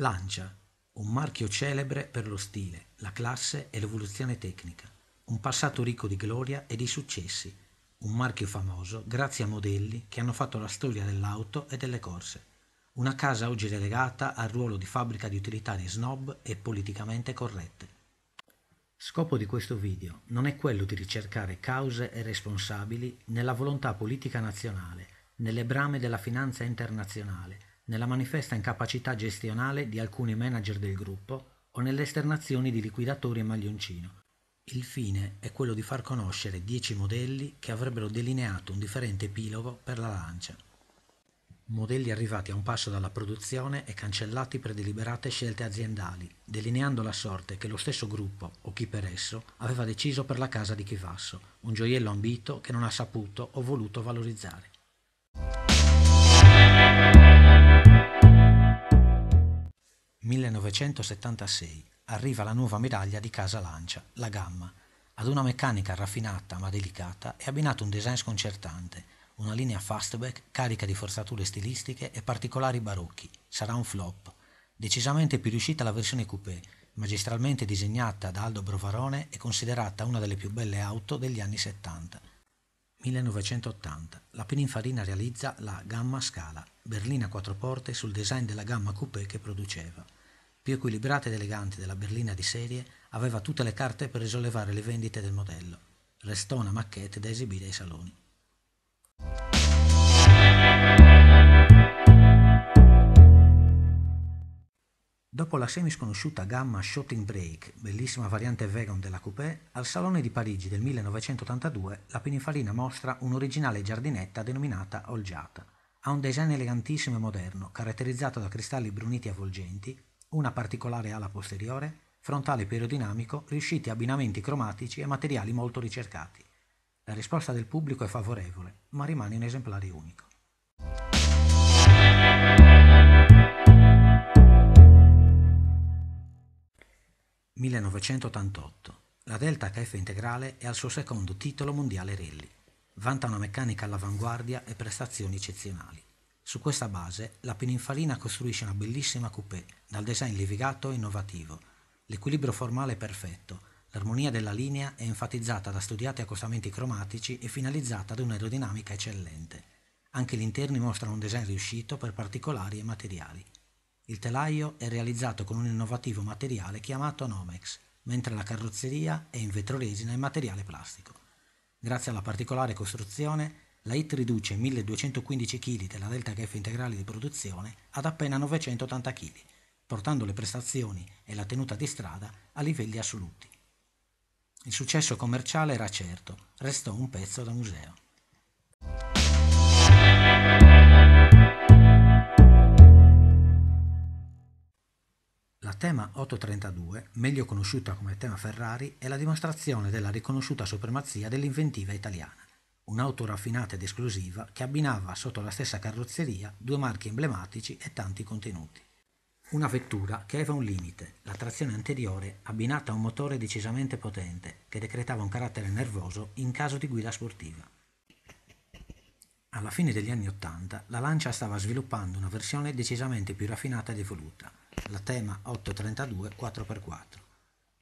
lancia un marchio celebre per lo stile, la classe e l'evoluzione tecnica, un passato ricco di gloria e di successi, un marchio famoso grazie a modelli che hanno fatto la storia dell'auto e delle corse, una casa oggi relegata al ruolo di fabbrica di utilitari snob e politicamente corrette. Scopo di questo video non è quello di ricercare cause e responsabili nella volontà politica nazionale, nelle brame della finanza internazionale, nella manifesta incapacità gestionale di alcuni manager del gruppo o nelle esternazioni di liquidatori e maglioncino. Il fine è quello di far conoscere dieci modelli che avrebbero delineato un differente epilogo per la lancia. Modelli arrivati a un passo dalla produzione e cancellati per deliberate scelte aziendali, delineando la sorte che lo stesso gruppo, o chi per esso, aveva deciso per la casa di Chivasso, un gioiello ambito che non ha saputo o voluto valorizzare. 1976 arriva la nuova medaglia di Casa Lancia, la Gamma. Ad una meccanica raffinata ma delicata è abbinato un design sconcertante, una linea fastback carica di forzature stilistiche e particolari barocchi. Sarà un flop. Decisamente più riuscita la versione coupé, magistralmente disegnata da Aldo Brovarone e considerata una delle più belle auto degli anni 70. 1980 la Pininfarina realizza la Gamma Scala, berlina quattro porte sul design della gamma coupé che produceva. Più equilibrata ed elegante della berlina di serie, aveva tutte le carte per risollevare le vendite del modello. Restò una maquette da esibire ai saloni. Dopo la semi sconosciuta gamma Shooting Brake, bellissima variante vegan della Coupé, al Salone di Parigi del 1982 la Pininfarina mostra un'originale giardinetta denominata Olgiata. Ha un design elegantissimo e moderno, caratterizzato da cristalli bruniti avvolgenti, una particolare ala posteriore, frontale periodinamico, riusciti a abbinamenti cromatici e materiali molto ricercati. La risposta del pubblico è favorevole, ma rimane un esemplare unico. 1988. La Delta HF Integrale è al suo secondo titolo mondiale rally. Vanta una meccanica all'avanguardia e prestazioni eccezionali. Su questa base, la Pininfarina costruisce una bellissima coupé dal design levigato e innovativo. L'equilibrio formale è perfetto, l'armonia della linea è enfatizzata da studiati accostamenti cromatici e finalizzata da un'aerodinamica eccellente. Anche gli interni mostrano un design riuscito per particolari e materiali. Il telaio è realizzato con un innovativo materiale chiamato Nomex, mentre la carrozzeria è in vetroresina e materiale plastico. Grazie alla particolare costruzione, la IT riduce 1215 kg della delta GF integrale di produzione ad appena 980 kg, portando le prestazioni e la tenuta di strada a livelli assoluti. Il successo commerciale era certo, restò un pezzo da museo. tema 832, meglio conosciuta come tema Ferrari, è la dimostrazione della riconosciuta supremazia dell'inventiva italiana, un'auto raffinata ed esclusiva che abbinava sotto la stessa carrozzeria due marchi emblematici e tanti contenuti. Una vettura che aveva un limite, la trazione anteriore abbinata a un motore decisamente potente che decretava un carattere nervoso in caso di guida sportiva. Alla fine degli anni Ottanta la Lancia stava sviluppando una versione decisamente più raffinata ed evoluta, la Tema 832 4x4.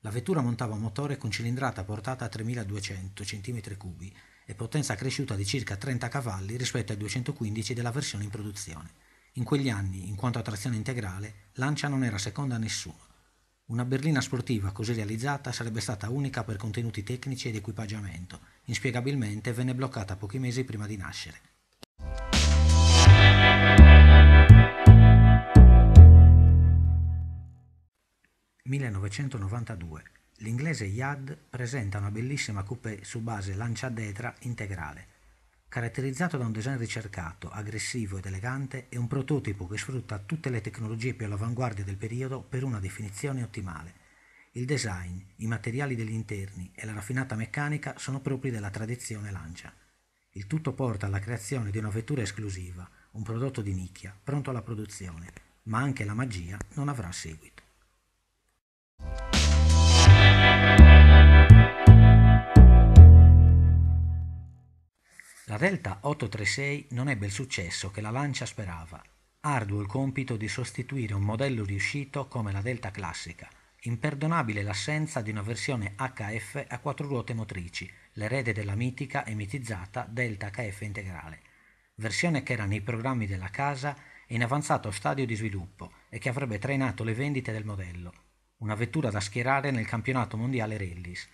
La vettura montava un motore con cilindrata portata a 3200 cm3 e potenza cresciuta di circa 30 cavalli rispetto ai 215 della versione in produzione. In quegli anni, in quanto a trazione integrale, Lancia non era seconda a nessuno. Una berlina sportiva così realizzata sarebbe stata unica per contenuti tecnici ed equipaggiamento, inspiegabilmente venne bloccata pochi mesi prima di nascere. 1992 l'inglese Yad presenta una bellissima coupé su base lanciadetra integrale, caratterizzato da un design ricercato, aggressivo ed elegante è un prototipo che sfrutta tutte le tecnologie più all'avanguardia del periodo per una definizione ottimale. Il design, i materiali degli interni e la raffinata meccanica sono propri della tradizione Lancia. Il tutto porta alla creazione di una vettura esclusiva, un prodotto di nicchia, pronto alla produzione, ma anche la magia non avrà seguito. La Delta 836 non ebbe il successo che la Lancia sperava. Arduo il compito di sostituire un modello riuscito come la Delta classica. Imperdonabile l'assenza di una versione HF a quattro ruote motrici, l'erede della mitica e mitizzata Delta HF integrale. Versione che era nei programmi della casa e in avanzato stadio di sviluppo e che avrebbe trainato le vendite del modello. Una vettura da schierare nel campionato mondiale Rallis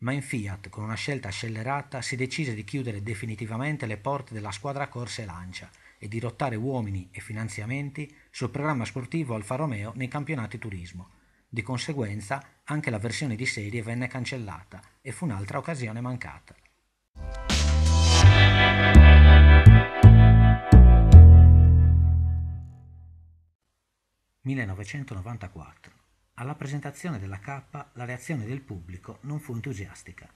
ma in Fiat, con una scelta scellerata, si decise di chiudere definitivamente le porte della squadra corse Lancia e di rottare uomini e finanziamenti sul programma sportivo Alfa Romeo nei campionati turismo. Di conseguenza anche la versione di serie venne cancellata e fu un'altra occasione mancata. «1994» Alla presentazione della K la reazione del pubblico non fu entusiastica.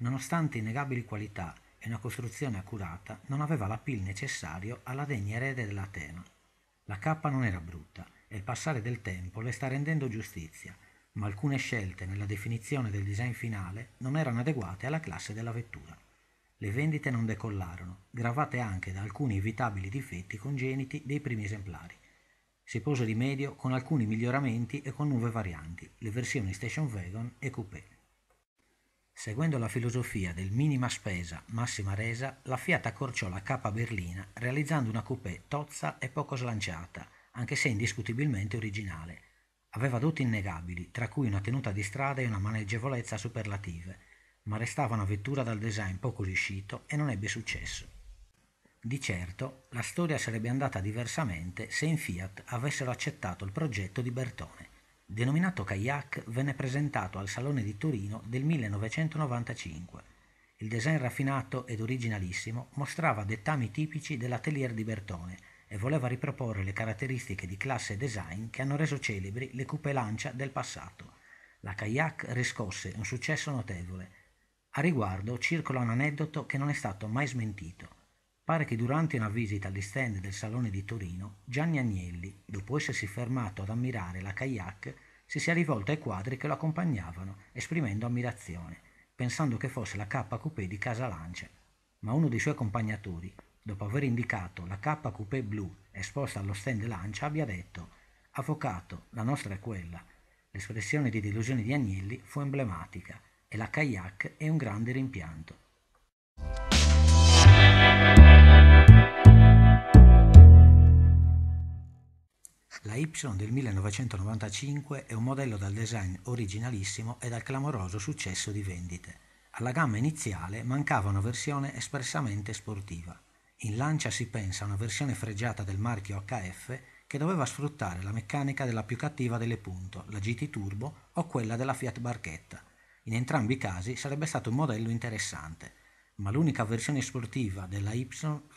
Nonostante innegabili qualità e una costruzione accurata, non aveva l'appeal necessario alla degna erede dell'Atena. La K non era brutta e il passare del tempo le sta rendendo giustizia, ma alcune scelte nella definizione del design finale non erano adeguate alla classe della vettura. Le vendite non decollarono, gravate anche da alcuni evitabili difetti congeniti dei primi esemplari si pose rimedio con alcuni miglioramenti e con nuove varianti, le versioni station wagon e coupé. Seguendo la filosofia del minima spesa, massima resa, la Fiat accorciò la K berlina realizzando una coupé tozza e poco slanciata, anche se indiscutibilmente originale. Aveva doti innegabili, tra cui una tenuta di strada e una maneggevolezza superlative, ma restava una vettura dal design poco riuscito e non ebbe successo. Di certo, la storia sarebbe andata diversamente se in Fiat avessero accettato il progetto di Bertone. Denominato Kayak, venne presentato al Salone di Torino del 1995. Il design raffinato ed originalissimo mostrava dettami tipici dell'atelier di Bertone e voleva riproporre le caratteristiche di classe e design che hanno reso celebri le coupe lancia del passato. La Kayak riscosse un successo notevole. A riguardo circola un aneddoto che non è stato mai smentito. Pare che durante una visita agli stand del Salone di Torino, Gianni Agnelli, dopo essersi fermato ad ammirare la kayak, si sia rivolto ai quadri che lo accompagnavano, esprimendo ammirazione, pensando che fosse la K Coupé di Casa Lance. Ma uno dei suoi accompagnatori, dopo aver indicato la K Coupé blu esposta allo stand Lancia, abbia detto «Avvocato, la nostra è quella». L'espressione di delusione di Agnelli fu emblematica e la kayak è un grande rimpianto. La Y del 1995 è un modello dal design originalissimo e dal clamoroso successo di vendite. Alla gamma iniziale mancava una versione espressamente sportiva. In lancia si pensa a una versione fregiata del marchio HF che doveva sfruttare la meccanica della più cattiva delle punto, la GT Turbo o quella della Fiat Barchetta. In entrambi i casi sarebbe stato un modello interessante, ma l'unica versione sportiva della Y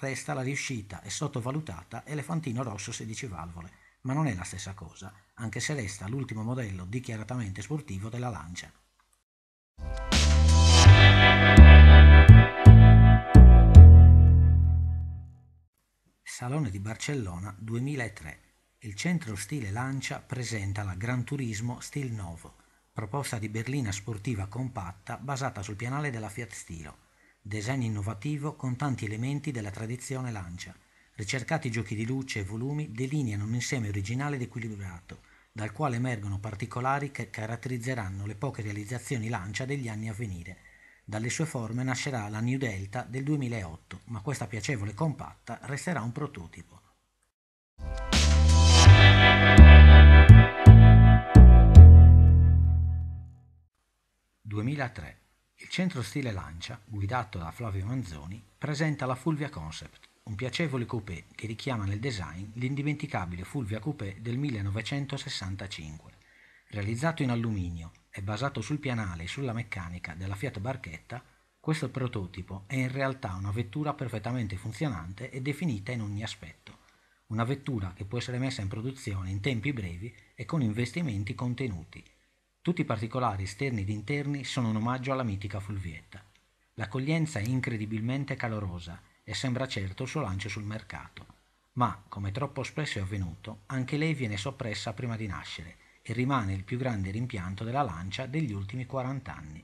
resta la riuscita e sottovalutata Elefantino Rosso 16 valvole, ma non è la stessa cosa, anche se resta l'ultimo modello dichiaratamente sportivo della Lancia. Salone di Barcellona 2003. Il centro stile Lancia presenta la Gran Turismo Stil Novo, proposta di berlina sportiva compatta basata sul pianale della Fiat Stilo. Design innovativo con tanti elementi della tradizione Lancia Ricercati giochi di luce e volumi delineano un insieme originale ed equilibrato, dal quale emergono particolari che caratterizzeranno le poche realizzazioni lancia degli anni a venire. Dalle sue forme nascerà la New Delta del 2008, ma questa piacevole compatta resterà un prototipo. «2003. Il centro stile Lancia, guidato da Flavio Manzoni, presenta la Fulvia Concept, un piacevole coupé che richiama nel design l'indimenticabile Fulvia Coupé del 1965. Realizzato in alluminio e basato sul pianale e sulla meccanica della Fiat Barchetta, questo prototipo è in realtà una vettura perfettamente funzionante e definita in ogni aspetto. Una vettura che può essere messa in produzione in tempi brevi e con investimenti contenuti. Tutti i particolari esterni ed interni sono un omaggio alla mitica Fulvietta. L'accoglienza è incredibilmente calorosa e sembra certo il suo lancio sul mercato. Ma, come troppo spesso è avvenuto, anche lei viene soppressa prima di nascere e rimane il più grande rimpianto della lancia degli ultimi 40 anni.